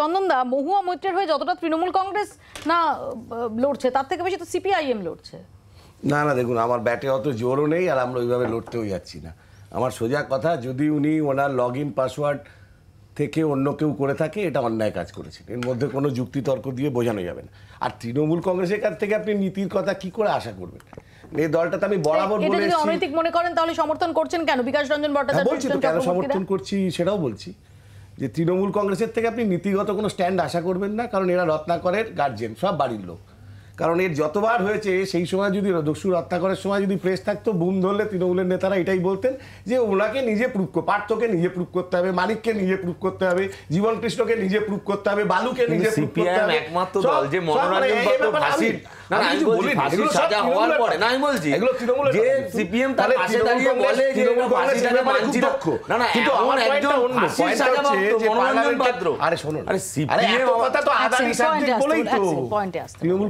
চন্দনদা মহুয়া মৈত্রের হয়ে যতটা তৃণমূল কংগ্রেস না লড়ছে তার থেকে বেশি তো সিপিআইএম লড়ছে না না দেখুন আমার ব্যাটে অত জোরও নেই আর আমরা ওইভাবে লড়তেও যাচ্ছি না আমার সোজা কথা যদি উনি ওনার লগ ইন পাসওয়ার্ড থেকে অন্য কেউ করে থাকে এটা অন্যায় কাজ করেছেন এর মধ্যে কোনো যুক্তিতর্ক দিয়ে বোঝানো যাবে না আর তৃণমূল কংগ্রেসের কাছ থেকে আপনি নীতির কথা কি করে আশা করবেন এই দলটা তো আমি বরাবর অনৈতিক মনে করেন তাহলে সমর্থন করছেন কেন বিকাশ রঞ্জন ভট্টাচার্য হ্যাঁ, সমর্থন করছি সেটাও বলছি যে তৃণমূল কংগ্রেসের থেকে আপনি নীতিগত কোনো স্ট্যান্ড আশা করবেন না কারণ এরা রত্নাকরের গার্জেন সব বাড়ির লোক কারণ এর যতবার হয়েছে সেই সময় যদি দস্যু রত্নাকরের সময় যদি প্রেস থাকতো বুম ধরলে তৃণমূলের নেতারা এটাই বলতেন যে ওনাকে নিজে প্রুফ পার্থকে নিজে প্রুফ করতে হবে মানিককে নিজে প্রুফ করতে হবে জীবন কৃষ্ণকে নিজে প্রুফ করতে হবে বালুকে নিজে প্রুফ করতে হবে একমাত্র দল যে মানে মনোরঞ্জন তৃণমূল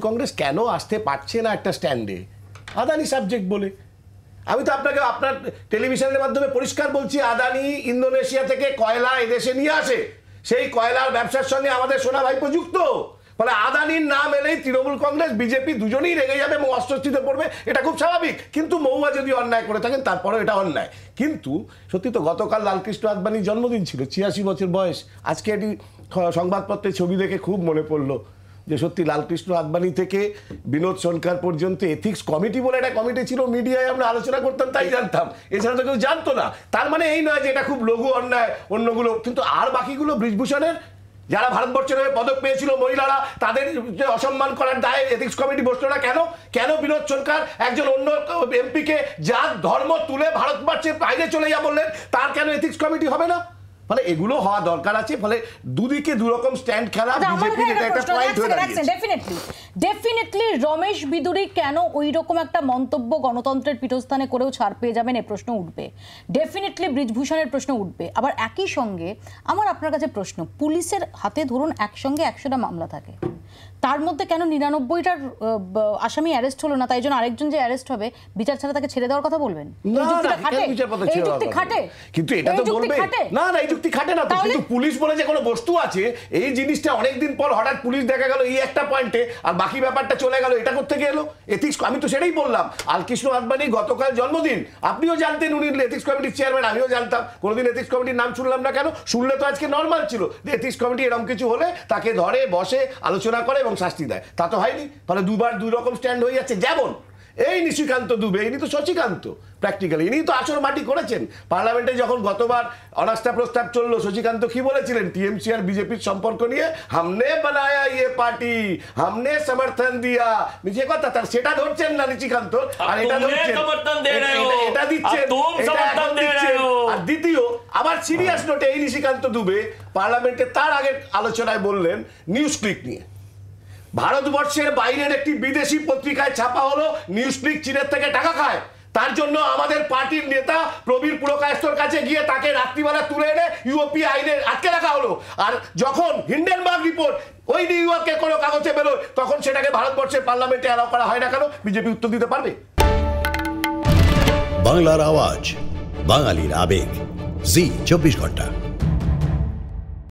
কংগ্রেস কেন আসতে পারছে না একটা স্ট্যান্ডে আদানি সাবজেক্ট বলে আমি তো আপনাকে আপনার টেলিভিশনের মাধ্যমে পরিষ্কার বলছি আদানি ইন্দোনেশিয়া থেকে কয়লা এদেশে নিয়ে আসে সেই কয়লার ব্যবসার সঙ্গে আমাদের সোনা ভাইপো যুক্ত ফলে আদানির নাম এলেই তৃণমূল কংগ্রেস বিজেপি দুজনেই রেগে যাবে এবং অস্বস্তিতে পড়বে এটা খুব স্বাভাবিক কিন্তু মৌয়া যদি অন্যায় করে থাকেন তারপরেও এটা অন্যায় কিন্তু সত্যি তো গতকাল লালকৃষ্ণ আদবানির জন্মদিন ছিল ছিয়াশি বছর বয়স আজকে এটি সংবাদপত্রের ছবি দেখে খুব মনে পড়লো যে সত্যি লালকৃষ্ণ আদবানি থেকে বিনোদ সরকার পর্যন্ত এথিক্স কমিটি বলে একটা কমিটি ছিল মিডিয়ায় আমরা আলোচনা করতাম তাই জানতাম এছাড়া তো কেউ জানতো না তার মানে এই নয় যে এটা খুব লঘু অন্যায় অন্যগুলো কিন্তু আর বাকিগুলো ব্রিজভূষণের যারা ভারতবর্ষের হয়ে পদক পেয়েছিল মহিলারা তাদের যে অসম্মান করার দায়ে এথিক্স কমিটি বসলো না কেন কেন বিনোদ সরকার একজন অন্য এমপিকে যার ধর্ম তুলে ভারতবর্ষের বাইরে চলে যা বললেন তার কেন এথিক্স কমিটি হবে না ফলে এগুলো হওয়া দরকার আছে ফলে দুদিকে দুরকম স্ট্যান্ড খেলা আচ্ছা, বিজেপি এটা একটা পয়েন্ট হয়ে দাঁড়িয়েছে ডেফিনেটলি ডেফিনেটলি রমেশ বিদুরি কেন ওই রকম একটা মন্তব্য গণতন্ত্রের পীঠস্থানে করেও ছাড় পেয়ে যাবেন এ প্রশ্ন উঠবে ডেফিনেটলি ব্রিজভূষণের প্রশ্ন উঠবে আবার একই সঙ্গে আমার আপনার কাছে প্রশ্ন পুলিশের হাতে ধরুন একসঙ্গে একশোটা মামলা থাকে তার মধ্যে কেন নিরানব্বইটার আসামি অ্যারেস্ট হলো না তাই জন্য আরেকজন যে অ্যারেস্ট হবে বিচার ছাড়া তাকে ছেড়ে দেওয়ার কথা বলবেন না না খাটে কিন্তু এটা তো বলবে না না যুক্তি খাটে না তো কিন্তু পুলিশ বলে যে কোনো বস্তু আছে এই জিনিসটা অনেকদিন পর হঠাৎ পুলিশ দেখা গেল এই একটা পয়েন্টে আর বাকি ব্যাপারটা চলে গেল এটা করতে গেলো এথিক্স আমি তো সেটাই বললাম আলকৃষ্ণ আদবানি গতকাল জন্মদিন আপনিও জানতেন উনি এথিক্স কমিটির চেয়ারম্যান আমিও জানতাম কোনোদিন এথিক্স কমিটির নাম শুনলাম না কেন শুনলে তো আজকে নর্মাল ছিল যে এথিক্স কমিটি এরকম কিছু হলে তাকে ধরে বসে আলোচনা করে এবং শাস্তি দেয় তা তো হয়নি ফলে দুবার দুই রকম স্ট্যান্ড হয়ে যাচ্ছে যেমন এই নিশিকান্ত দুবে ইনি তো শশীকান্ত প্র্যাকটিক্যালি ইনি তো আসল মাটি করেছেন পার্লামেন্টে যখন গতবার অনাস্থা প্রস্তাব চললো শশীকান্ত কি বলেছিলেন টিএমসি আর বিজেপির সম্পর্ক নিয়ে হামনে বানায়া ইয়ে পার্টি হামনে সমর্থন দিয়া নিজে কথা তার সেটা ধরছেন না নিশিকান্ত আর এটা ধরছেন এটা দিচ্ছেন আর দ্বিতীয় আবার সিরিয়াস নোটে এই নিশিকান্ত দুবে পার্লামেন্টে তার আগে আলোচনায় বললেন নিউজ ক্লিক নিয়ে ভারতবর্ষের বাইরের একটি বিদেশি পত্রিকায় ছাপা হলো নিউজ ক্লিক চীনের থেকে টাকা খায় তার জন্য আমাদের পার্টির নেতা প্রবীর পুরকায়স্তর কাছে গিয়ে তাকে রাত্রিবেলা তুলে এনে ইউরোপি আইনে আটকে রাখা হলো আর যখন হিন্ডেনবার্গ রিপোর্ট ওই নিউ ইয়র্কে কোনো কাগজে বেরোয় তখন সেটাকে ভারতবর্ষের পার্লামেন্টে অ্যালাউ করা হয় না কেন বিজেপি উত্তর দিতে পারবে বাংলার আওয়াজ বাঙালির আবেগ জি চব্বিশ ঘন্টা